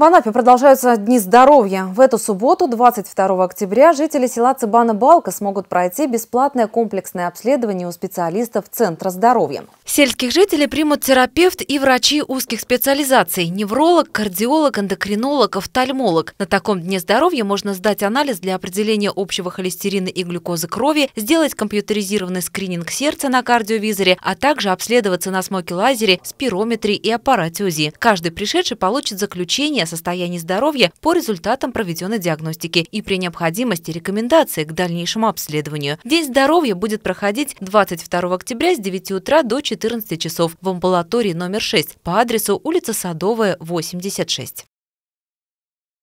В Анапе продолжаются Дни здоровья. В эту субботу, 22 октября, жители села Цыбана-Балка смогут пройти бесплатное комплексное обследование у специалистов Центра здоровья. Сельских жителей примут терапевт и врачи узких специализаций – невролог, кардиолог, эндокринолог, офтальмолог. На таком Дне здоровья можно сдать анализ для определения общего холестерина и глюкозы крови, сделать компьютеризированный скрининг сердца на кардиовизоре, а также обследоваться на смоке-лазере, спирометрии и аппарате УЗИ. Каждый пришедший получит заключение состоянии здоровья по результатам проведенной диагностики и при необходимости рекомендации к дальнейшему обследованию. День здоровья будет проходить 22 октября с 9 утра до 14 часов в амбулатории номер 6 по адресу улица Садовая, 86.